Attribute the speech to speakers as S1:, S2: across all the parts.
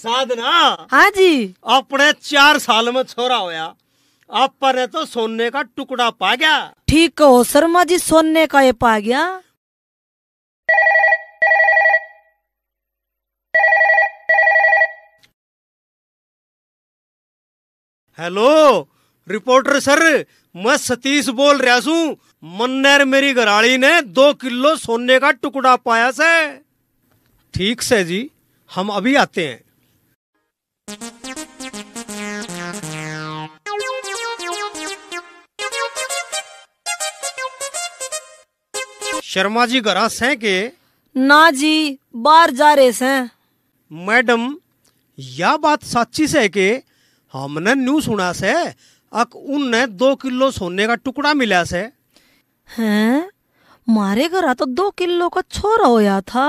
S1: साधना हाँ जी अपने चार साल में छोरा होया आप पर तो सोने का टुकड़ा पा गया ठीक
S2: कहो शर्मा जी सोने का ये पा गया
S1: हेलो रिपोर्टर सर मैं सतीश बोल रहा हूँ मन्नर मेरी घराली ने दो किलो सोने का टुकड़ा पाया सर ठीक से जी हम अभी आते हैं शर्मा जी घरा से के ना जी बाहर जा रहे से मैडम यह बात साची से के हमने न्यू सुना से अक उनने दो किलो सोने का टुकड़ा मिला से
S2: हैं मारे घरा तो दो किलो का छोरा होया था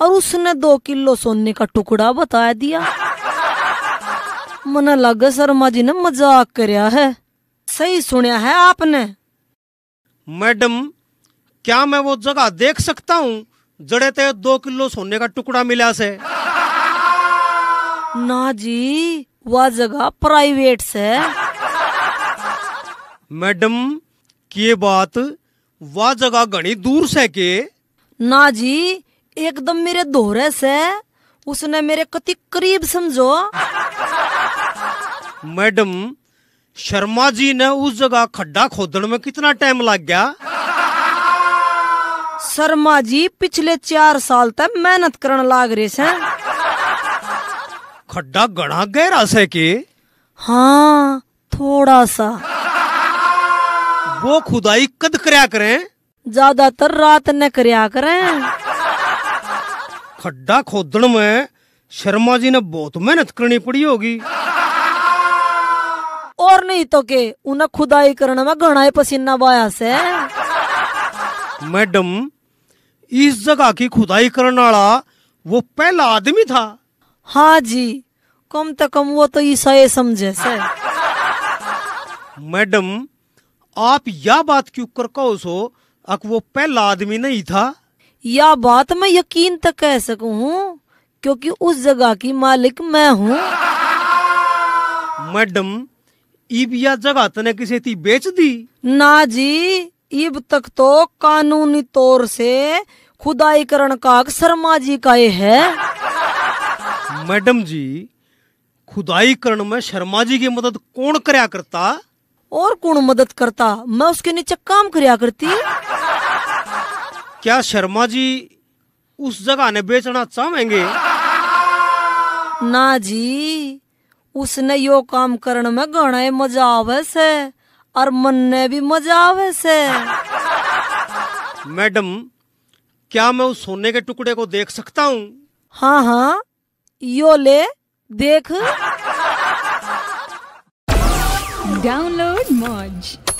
S2: और उसने दो किलो सोने का टुकड़ा बता दिया मना लग शर्मा जी ने मजाक करया है सही सुनया है आपने
S1: मैडम क्या मैं वो जगह देख सकता हूँ जड़े ते दो किलो सोने का टुकड़ा मिला से ना जी वह जगह प्राइवेट से मैडम की बात वह जगह घनी दूर से के
S2: ना जी एकदम मेरे दोहरे से उसने मेरे कति करीब समझो
S1: मैडम शर्मा जी ने उस जगह खड्डा खोदने में कितना टाइम लग गया शर्मा जी पिछले चार साल तक मेहनत करने लाग रहे से खड्डा गणा गहरा से के
S2: हाँ थोड़ा सा वो खुदाई कद कर करें ज्यादातर रात न करया करें
S1: खड्डा खोदने में शर्मा जी ने बहुत मेहनत करनी पड़ी होगी
S2: और नहीं तो के उन्हें खुदाई करने में घना पसीना बया से
S1: मैडम इस जगह की खुदाई करने वाला वो पहला आदमी था हाँ जी कम से कम वो तो ईसा समझे से मैडम आप यह बात क्यों कर कहो सो अक वो पहला आदमी नहीं था या बात मैं यकीन तक कह सकू हूँ क्योंकि उस जगह की मालिक मैं हूँ मैडम ईब या जगह तने किसी थी बेच दी ना जी
S2: ईब तक तो कानूनी तौर से खुदाई करण का शर्मा जी का ये
S1: है मैडम जी खुदाई करण में शर्मा जी की मदद कौन कराया करता और कौन मदद करता मैं उसके नीचे काम करया करती क्या शर्मा जी उस जगह ने बेचना चाहेंगे ना जी उसने यो
S2: काम करने में घना मजा आवे से और मन ने भी मजा आवे से
S1: मैडम क्या मैं उस सोने के टुकड़े को देख सकता हूँ
S2: हाँ हाँ यो ले देख डाउनलोड मौज